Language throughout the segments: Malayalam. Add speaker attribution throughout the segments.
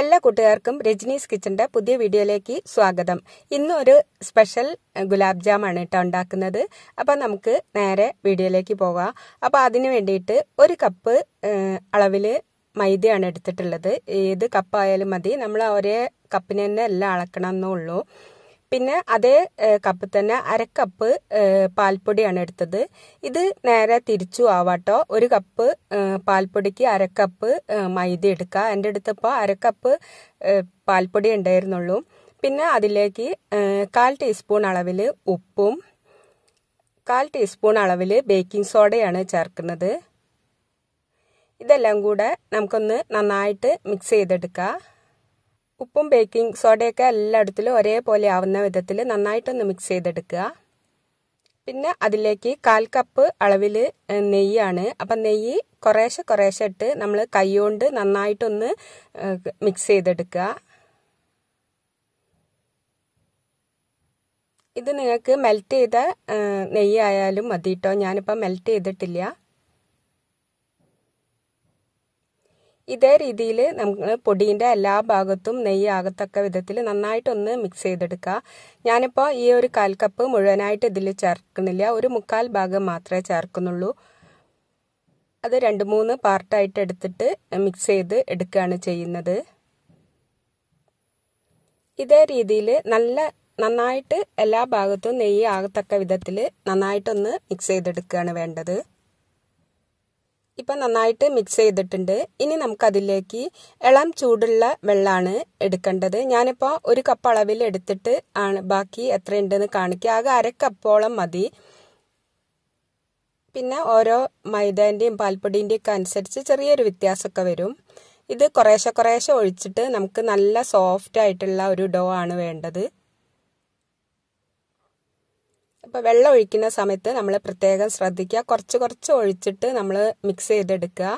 Speaker 1: എല്ലാ കൂട്ടുകാർക്കും രജനീസ് കിച്ചന്റെ പുതിയ വീഡിയോയിലേക്ക് സ്വാഗതം ഒരു സ്പെഷ്യൽ ഗുലാബ് ജാം ആണ് കേട്ടോ ഉണ്ടാക്കുന്നത് അപ്പൊ നമുക്ക് നേരെ വീഡിയോയിലേക്ക് പോകാം അപ്പൊ അതിന് വേണ്ടിയിട്ട് ഒരു കപ്പ് അളവില് മൈദയാണ് എടുത്തിട്ടുള്ളത് ഏത് കപ്പായാലും മതി നമ്മൾ ഒരേ കപ്പിനെ തന്നെ എല്ലാം അളക്കണം എന്നുള്ളൂ പിന്നെ അതേ കപ്പ് തന്നെ അരക്കപ്പ് പാൽപ്പൊടിയാണ് എടുത്തത് ഇത് നേരെ തിരിച്ചു ആവാട്ടോ ഒരു കപ്പ് പാൽപ്പൊടിക്ക് അരക്കപ്പ് മൈദ എടുക്കുക എൻ്റെ അടുത്തപ്പോൾ അരക്കപ്പ് പാൽപ്പൊടി ഉണ്ടായിരുന്നുള്ളൂ പിന്നെ അതിലേക്ക് കാൽ ടീസ്പൂൺ അളവിൽ ഉപ്പും കാൽ ടീസ്പൂൺ അളവിൽ ബേക്കിംഗ് സോഡയാണ് ചേർക്കുന്നത് ഇതെല്ലാം കൂടെ നമുക്കൊന്ന് നന്നായിട്ട് മിക്സ് ചെയ്തെടുക്കാം ഉപ്പും ബേക്കിംഗ് സോഡയൊക്കെ എല്ലായിടത്തിലും ഒരേപോലെ ആവുന്ന വിധത്തിൽ നന്നായിട്ടൊന്ന് മിക്സ് ചെയ്തെടുക്കുക പിന്നെ അതിലേക്ക് കാൽ കപ്പ് അളവിൽ നെയ്യാണ് അപ്പം നെയ്യ് കുറേശ്ശെ കുറേശ്ശെ ഇട്ട് നമ്മൾ കൈകൊണ്ട് നന്നായിട്ടൊന്ന് മിക്സ് ചെയ്തെടുക്കുക ഇത് നിങ്ങൾക്ക് മെൽറ്റ് ചെയ്ത നെയ്യായാലും മതി കേട്ടോ ഞാനിപ്പോൾ മെൽറ്റ് ചെയ്തിട്ടില്ല ഇതേ രീതിയിൽ നമ്മൾ പൊടീൻ്റെ എല്ലാ ഭാഗത്തും നെയ്യ് ആകത്തക്ക വിധത്തിൽ നന്നായിട്ടൊന്ന് മിക്സ് ചെയ്തെടുക്കുക ഞാനിപ്പോൾ ഈ ഒരു കാൽ കപ്പ് മുഴുവനായിട്ട് ഇതിൽ ചേർക്കുന്നില്ല ഒരു മുക്കാൽ ഭാഗം മാത്രമേ ചേർക്കുന്നുള്ളൂ അത് രണ്ട് മൂന്ന് പാർട്ടായിട്ട് എടുത്തിട്ട് മിക്സ് ചെയ്ത് എടുക്കുകയാണ് ചെയ്യുന്നത് ഇതേ രീതിയിൽ നല്ല നന്നായിട്ട് എല്ലാ ഭാഗത്തും നെയ്യ് ആകത്തക്ക വിധത്തിൽ നന്നായിട്ടൊന്ന് മിക്സ് ചെയ്തെടുക്കുകയാണ് വേണ്ടത് ഇപ്പം നന്നായിട്ട് മിക്സ് ചെയ്തിട്ടുണ്ട് ഇനി നമുക്കതിലേക്ക് ഇളം ചൂടുള്ള വെള്ളമാണ് എടുക്കേണ്ടത് ഞാനിപ്പോൾ ഒരു കപ്പ് അളവിൽ എടുത്തിട്ട് ആണ് ബാക്കി എത്രയുണ്ടെന്ന് കാണിക്കുക ആകെ അരക്കപ്പോളം മതി പിന്നെ ഓരോ മൈദേൻ്റെയും പാൽപ്പൊടിൻ്റെയും ഒക്കെ അനുസരിച്ച് ചെറിയൊരു വ്യത്യാസമൊക്കെ വരും ഇത് കുറേശ്ശെ കുറേശ്ശെ ഒഴിച്ചിട്ട് നമുക്ക് നല്ല സോഫ്റ്റ് ആയിട്ടുള്ള ഒരു ഡോ ആണ് വേണ്ടത് അപ്പോൾ വെള്ളം ഒഴിക്കുന്ന സമയത്ത് നമ്മൾ പ്രത്യേകം ശ്രദ്ധിക്കുക കുറച്ച് കുറച്ച് ഒഴിച്ചിട്ട് നമ്മൾ മിക്സ് ചെയ്തെടുക്കുക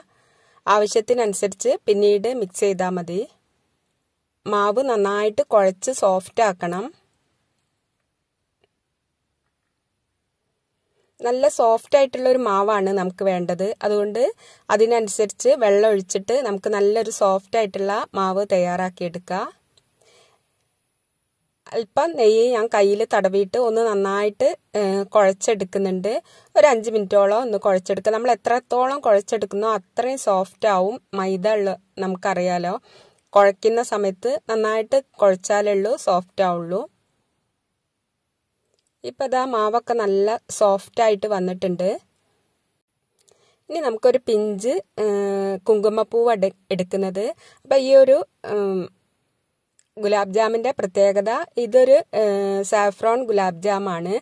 Speaker 1: ആവശ്യത്തിനനുസരിച്ച് പിന്നീട് മിക്സ് ചെയ്താൽ മതി മാവ് നന്നായിട്ട് കുഴച്ച് സോഫ്റ്റ് ആക്കണം നല്ല സോഫ്റ്റ് ആയിട്ടുള്ള ഒരു മാവാണ് നമുക്ക് വേണ്ടത് അതുകൊണ്ട് അതിനനുസരിച്ച് വെള്ളം ഒഴിച്ചിട്ട് നമുക്ക് നല്ലൊരു സോഫ്റ്റ് ആയിട്ടുള്ള മാവ് തയ്യാറാക്കിയെടുക്കാം അല്പം നെയ്യ് ഞാൻ കയ്യിൽ തടവിയിട്ട് ഒന്ന് നന്നായിട്ട് കുഴച്ചെടുക്കുന്നുണ്ട് ഒരു അഞ്ച് മിനിറ്റോളം ഒന്ന് കുഴച്ചെടുക്കുക നമ്മൾ എത്രത്തോളം കുഴച്ചെടുക്കുന്നോ അത്രയും സോഫ്റ്റ് ആവും മൈദ ഉള്ള നമുക്കറിയാലോ കുഴക്കുന്ന സമയത്ത് നന്നായിട്ട് കുഴച്ചാലുള്ളൂ സോഫ്റ്റ് ആവുള്ളൂ ഇപ്പം ഇതാ മാവൊക്കെ നല്ല സോഫ്റ്റ് ആയിട്ട് വന്നിട്ടുണ്ട് ഇനി നമുക്കൊരു പിഞ്ച് കുങ്കുമപ്പൂവ് എടുക്കുന്നത് അപ്പം ഈ ഒരു ഗുലാബ് ജാമിന്റെ പ്രത്യേകത ഇതൊരു സാഫ്രോൺ ഗുലാബ് ജാമാണ്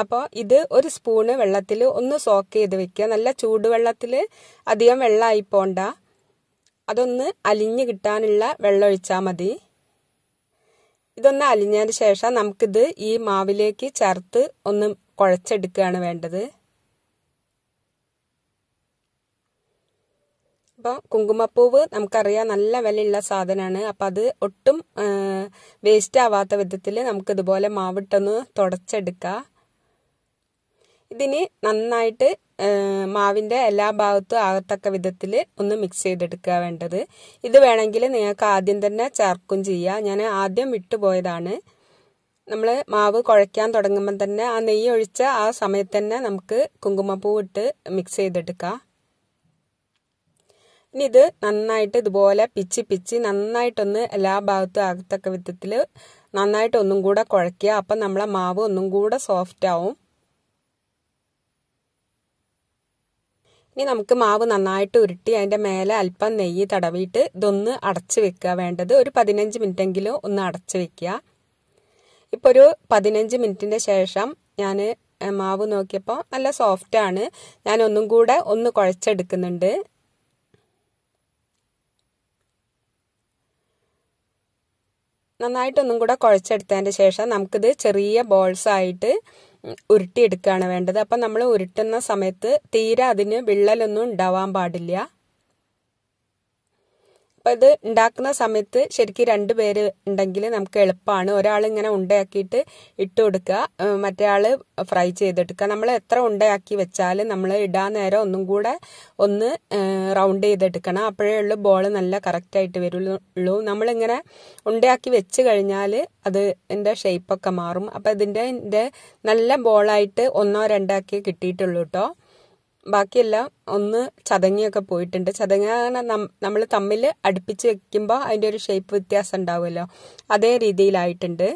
Speaker 1: അപ്പോൾ ഇത് ഒരു സ്പൂണ് വെള്ളത്തിൽ ഒന്ന് സോക്ക് ചെയ്ത് വെക്കുക നല്ല ചൂടുവെള്ളത്തിൽ അധികം വെള്ളമായി പോണ്ട അതൊന്ന് അലിഞ്ഞ് കിട്ടാനുള്ള വെള്ളം ഒഴിച്ചാൽ മതി ഇതൊന്ന് അലിഞ്ഞതിന് ശേഷം നമുക്കിത് ഈ മാവിലേക്ക് ചേർത്ത് ഒന്ന് കുഴച്ചെടുക്കുകയാണ് വേണ്ടത് അപ്പോൾ കുങ്കുമപ്പൂവ് നമുക്കറിയാം നല്ല വിലയുള്ള സാധനമാണ് അപ്പം അത് ഒട്ടും വേസ്റ്റ് ആവാത്ത വിധത്തിൽ നമുക്കിതുപോലെ മാവിട്ടൊന്ന് തുടച്ചെടുക്കുക ഇതിന് നന്നായിട്ട് മാവിൻ്റെ എല്ലാ ഭാഗത്തും ആകത്തക്ക വിധത്തിൽ ഒന്ന് മിക്സ് ചെയ്തെടുക്കുക വേണ്ടത് ഇത് വേണമെങ്കിൽ നിങ്ങൾക്ക് ആദ്യം തന്നെ ചേർക്കും ചെയ്യുക ഞാൻ ആദ്യം വിട്ടുപോയതാണ് നമ്മൾ മാവ് കുഴയ്ക്കാൻ തുടങ്ങുമ്പോൾ തന്നെ ആ നെയ്യ് ഒഴിച്ച ആ സമയത്ത് തന്നെ നമുക്ക് കുങ്കുമപ്പൂ ഇട്ട് മിക്സ് ചെയ്തെടുക്കാം ഇനി ഇത് നന്നായിട്ട് ഇതുപോലെ പിച്ച് പിച്ച് നന്നായിട്ടൊന്ന് എല്ലാ ഭാഗത്തും ആകത്തക്ക വിധത്തിൽ നന്നായിട്ട് ഒന്നും കൂടെ കുഴക്കുക അപ്പം നമ്മളെ മാവ് ഒന്നും കൂടെ സോഫ്റ്റ് ആവും ഇനി നമുക്ക് മാവ് നന്നായിട്ട് ഉരുട്ടി അതിൻ്റെ മേലെ അല്പം നെയ്യ് തടവിയിട്ട് ഇതൊന്ന് അടച്ചു വെക്കുക വേണ്ടത് ഒരു പതിനഞ്ച് മിനിറ്റെങ്കിലും ഒന്ന് അടച്ചു വെക്കുക ഇപ്പോൾ ഒരു പതിനഞ്ച് മിനിറ്റിൻ്റെ ശേഷം ഞാൻ മാവ് നോക്കിയപ്പോൾ നല്ല സോഫ്റ്റാണ് ഞാൻ ഒന്നും കൂടെ ഒന്ന് കുഴച്ചെടുക്കുന്നുണ്ട് നന്നായിട്ടൊന്നും കൂടെ കുഴച്ചെടുത്തതിൻ്റെ ശേഷം നമുക്കിത് ചെറിയ ബോൾസ് ആയിട്ട് ഉരുട്ടിയെടുക്കുകയാണ് വേണ്ടത് അപ്പം നമ്മൾ ഉരുട്ടുന്ന സമയത്ത് തീരെ അതിന് വിള്ളലൊന്നും ഉണ്ടാവാൻ പാടില്ല അപ്പം ഇത് ഉണ്ടാക്കുന്ന സമയത്ത് ശരിക്കും രണ്ട് പേര് ഉണ്ടെങ്കിൽ നമുക്ക് എളുപ്പമാണ് ഒരാൾ ഇങ്ങനെ ഉണ്ടയാക്കിയിട്ട് ഇട്ട് കൊടുക്കുക മറ്റേ ആൾ ഫ്രൈ ചെയ്തെടുക്കുക നമ്മൾ എത്ര ഉണ്ടയാക്കി വെച്ചാലും നമ്മൾ ഇടാൻ നേരം ഒന്നും കൂടെ ഒന്ന് റൗണ്ട് ചെയ്തെടുക്കണം അപ്പോഴേ ഉള്ളൂ ബോൾ നല്ല കറക്റ്റായിട്ട് വരുള്ളൂ നമ്മളിങ്ങനെ ഉണ്ടയാക്കി വെച്ച് കഴിഞ്ഞാൽ അത് എൻ്റെ ഷേപ്പൊക്കെ മാറും അപ്പം ഇതിൻ്റെ നല്ല ബോളായിട്ട് ഒന്നോ രണ്ടോ ഒക്കെ കിട്ടിയിട്ടുള്ളൂ കേട്ടോ ബാക്കിയെല്ലാം ഒന്ന് ചതങ്ങിയൊക്കെ പോയിട്ടുണ്ട് ചതങ്ങാണ് നമ്മൾ തമ്മിൽ അടുപ്പിച്ച് വെക്കുമ്പോൾ അതിൻ്റെ ഒരു ഷേപ്പ് വ്യത്യാസം ഉണ്ടാവുമല്ലോ അതേ രീതിയിലായിട്ടുണ്ട്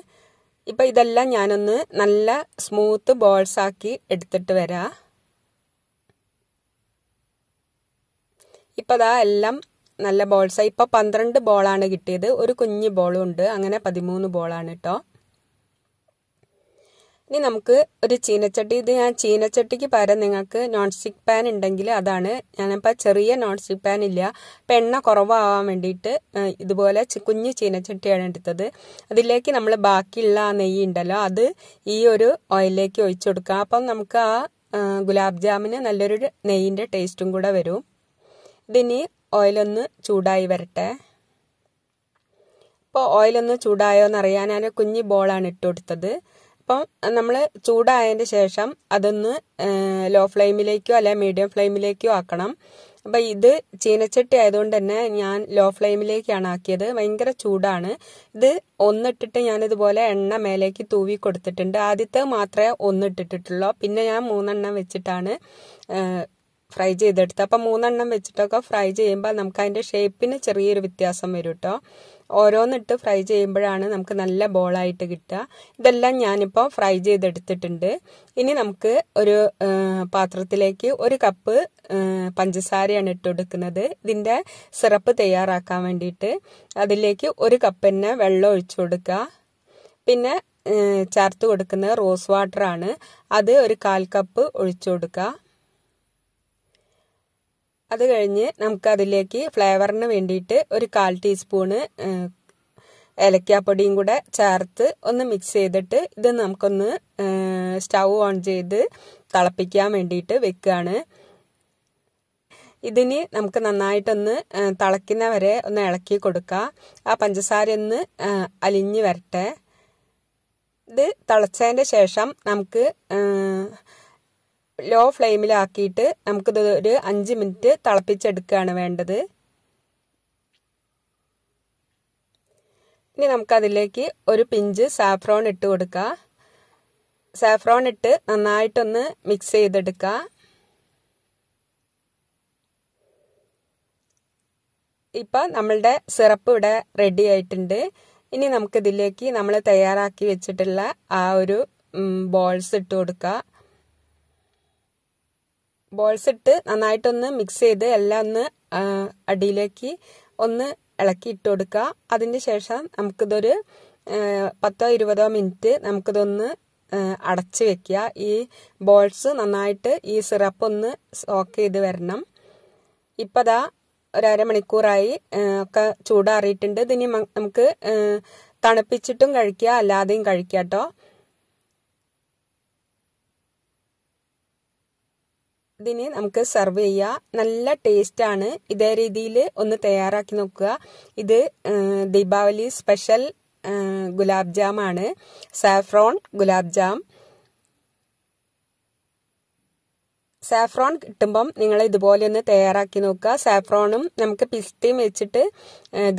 Speaker 1: ഇപ്പം ഇതെല്ലാം ഞാനൊന്ന് നല്ല സ്മൂത്ത് ബോൾസ് ആക്കി എടുത്തിട്ട് വരാം ഇപ്പം അതാ എല്ലാം നല്ല ബോൾസായി ഇപ്പം പന്ത്രണ്ട് ബോളാണ് കിട്ടിയത് ഒരു കുഞ്ഞ് ബോളും ഉണ്ട് അങ്ങനെ പതിമൂന്ന് ബോളാണ് കേട്ടോ ഇനി നമുക്ക് ഒരു ചീനച്ചട്ടി ഇത് ഞാൻ ചീനച്ചട്ടിക്ക് പകരം നിങ്ങൾക്ക് നോൺ സ്റ്റിക്ക് പാൻ ഉണ്ടെങ്കിൽ അതാണ് ഞാനിപ്പോൾ ചെറിയ നോൺ സ്റ്റിക്ക് പാൻ ഇല്ല അപ്പം എണ്ണ കുറവാവാൻ വേണ്ടിയിട്ട് ഇതുപോലെ കുഞ്ഞു ചീനച്ചട്ടിയാണ് എടുത്തത് അതിലേക്ക് നമ്മൾ ബാക്കിയുള്ള ആ നെയ്യ് ഉണ്ടല്ലോ അത് ഈ ഒരു ഓയിലിലേക്ക് ഒഴിച്ചു കൊടുക്കാം അപ്പം നമുക്ക് ആ ഗുലാബ് ജാമിന് നല്ലൊരു നെയ്യിൻ്റെ ടേസ്റ്റും കൂടെ വരും ഇതിനി ഓയിലൊന്ന് ചൂടായി വരട്ടെ ഇപ്പോൾ ഓയിലൊന്ന് ചൂടായോ എന്നറിയാൻ ഞാൻ കുഞ്ഞു ബോളാണ് ഇട്ട് കൊടുത്തത് അപ്പം നമ്മൾ ചൂടായതിന് ശേഷം അതൊന്ന് ലോ ഫ്ലെയിമിലേക്കോ അല്ലെ മീഡിയം ഫ്ലെയിമിലേക്കോ ആക്കണം അപ്പം ഇത് ചീനച്ചട്ടി ആയതുകൊണ്ട് തന്നെ ഞാൻ ലോ ഫ്ലെയിമിലേക്കാണ് ആക്കിയത് ഭയങ്കര ചൂടാണ് ഇത് ഒന്നിട്ടിട്ട് ഞാനിതുപോലെ എണ്ണ മേലേക്ക് തൂവി കൊടുത്തിട്ടുണ്ട് ആദ്യത്തെ മാത്രമേ ഒന്നിട്ടിട്ടുള്ളൂ പിന്നെ ഞാൻ മൂന്നെണ്ണം വെച്ചിട്ടാണ് ഫ്രൈ ചെയ്തെടുത്ത് അപ്പം മൂന്നെണ്ണം വെച്ചിട്ടൊക്കെ ഫ്രൈ ചെയ്യുമ്പോൾ നമുക്ക് അതിൻ്റെ ഷേപ്പിന് ചെറിയൊരു വ്യത്യാസം വരും കേട്ടോ ഓരോന്നിട്ട് ഫ്രൈ ചെയ്യുമ്പോഴാണ് നമുക്ക് നല്ല ബോളായിട്ട് കിട്ടുക ഇതെല്ലാം ഞാനിപ്പോൾ ഫ്രൈ ചെയ്തെടുത്തിട്ടുണ്ട് ഇനി നമുക്ക് ഒരു പാത്രത്തിലേക്ക് ഒരു കപ്പ് പഞ്ചസാരയാണ് ഇട്ട് കൊടുക്കുന്നത് ഇതിൻ്റെ സിറപ്പ് തയ്യാറാക്കാൻ വേണ്ടിയിട്ട് അതിലേക്ക് ഒരു കപ്പ് തന്നെ വെള്ളം ഒഴിച്ചു കൊടുക്കുക പിന്നെ ചേർത്ത് കൊടുക്കുന്നത് റോസ് വാട്ടറാണ് അത് ഒരു കാൽ കപ്പ് ഒഴിച്ചു കൊടുക്കുക അത് കഴിഞ്ഞ് നമുക്കതിലേക്ക് ഫ്ലേവറിന് വേണ്ടിയിട്ട് ഒരു കാൽ ടീസ്പൂണ് ഏലക്കാപ്പൊടിയും കൂടെ ചേർത്ത് ഒന്ന് മിക്സ് ചെയ്തിട്ട് ഇത് നമുക്കൊന്ന് സ്റ്റൗ ഓൺ ചെയ്ത് തിളപ്പിക്കാൻ വേണ്ടിയിട്ട് വെക്കുകയാണ് ഇതിന് നമുക്ക് നന്നായിട്ടൊന്ന് തിളയ്ക്കുന്ന വരെ ഒന്ന് ഇളക്കി കൊടുക്കുക ആ പഞ്ചസാര ഒന്ന് അലിഞ്ഞ് വരട്ടെ ഇത് തിളച്ചതിൻ്റെ ശേഷം നമുക്ക് ലോ ഫ്ലെയിമിലാക്കിയിട്ട് നമുക്കിത് ഒരു അഞ്ച് മിനിറ്റ് തിളപ്പിച്ചെടുക്കുകയാണ് വേണ്ടത് ഇനി നമുക്കതിലേക്ക് ഒരു പിഞ്ച് സാഫ്രോൺ ഇട്ട് കൊടുക്കുക സാഫ്രോൺ ഇട്ട് നന്നായിട്ടൊന്ന് മിക്സ് ചെയ്തെടുക്കുക ഇപ്പം നമ്മളുടെ സിറപ്പ് ഇവിടെ റെഡി ആയിട്ടുണ്ട് ഇനി നമുക്കിതിലേക്ക് നമ്മൾ തയ്യാറാക്കി വെച്ചിട്ടുള്ള ആ ഒരു ബോൾസ് ഇട്ട് കൊടുക്കുക ബോൾസ് ഇട്ട് നന്നായിട്ടൊന്ന് മിക്സ് ചെയ്ത് എല്ലാം ഒന്ന് അടിയിലേക്ക് ഒന്ന് ഇളക്കി ഇട്ട് കൊടുക്കുക അതിന് ശേഷം നമുക്കിതൊരു പത്തോ ഇരുപതോ മിനിറ്റ് നമുക്കിതൊന്ന് അടച്ചു വെക്കുക ഈ ബോൾസ് നന്നായിട്ട് ഈ സിറപ്പ് ഒന്ന് സോക്ക് ചെയ്ത് വരണം ഇപ്പം ദാ ഒരമണിക്കൂറായി ഒക്കെ ചൂടാറിയിട്ടുണ്ട് ഇതിനി നമുക്ക് തണുപ്പിച്ചിട്ടും കഴിക്കുക അല്ലാതെയും കഴിക്കാം കേട്ടോ ഇതിന് നമുക്ക് സെർവ് ചെയ്യാം നല്ല ടേസ്റ്റ് ആണ് ഇതേ രീതിയിൽ ഒന്ന് തയ്യാറാക്കി നോക്കുക ഇത് ദീപാവലി സ്പെഷ്യൽ ഗുലാബ് ജാം ആണ് സാഫ്രോൺ ഗുലാബ് ജാം സാഫ്രോൺ കിട്ടുമ്പം നിങ്ങൾ ഇതുപോലെ ഒന്ന് തയ്യാറാക്കി നോക്കുക സാഫ്രോണും നമുക്ക് പിസ്തയും വെച്ചിട്ട്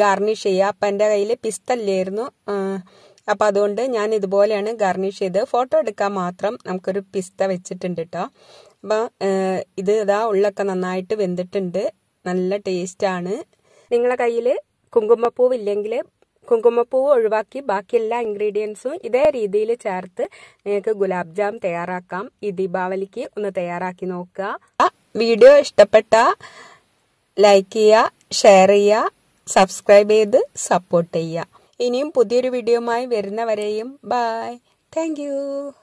Speaker 1: ഗാർണിഷ് ചെയ്യുക അപ്പം എൻ്റെ കയ്യിൽ പിസ്ത അല്ലായിരുന്നു അപ്പം അതുകൊണ്ട് ഞാൻ ഇതുപോലെയാണ് ഗാർണിഷ് ചെയ്ത് ഫോട്ടോ എടുക്കാൻ മാത്രം നമുക്കൊരു പിസ്ത വെച്ചിട്ടുണ്ട് കേട്ടോ അപ്പം ഇത് ഇതാ ഉള്ളൊക്കെ നന്നായിട്ട് വെന്തിട്ടുണ്ട് നല്ല ടേസ്റ്റാണ് നിങ്ങളുടെ കയ്യിൽ കുങ്കുമപ്പൂവ് ഇല്ലെങ്കിൽ കുങ്കുമപ്പൂവ് ഒഴിവാക്കി ബാക്കി എല്ലാ ഇൻഗ്രീഡിയൻസും ഇതേ രീതിയിൽ ചേർത്ത് നിങ്ങൾക്ക് ഗുലാബ് ജാം തയ്യാറാക്കാം ഈ ദീപാവലിക്ക് ഒന്ന് തയ്യാറാക്കി നോക്കുക വീഡിയോ ഇഷ്ടപ്പെട്ട ലൈക്ക് ചെയ്യുക ഷെയർ ചെയ്യുക സബ്സ്ക്രൈബ് ചെയ്ത് സപ്പോർട്ട് ചെയ്യുക ഇനിയും പുതിയൊരു വീഡിയോമായി വരുന്നവരെയും ബായ് താങ്ക്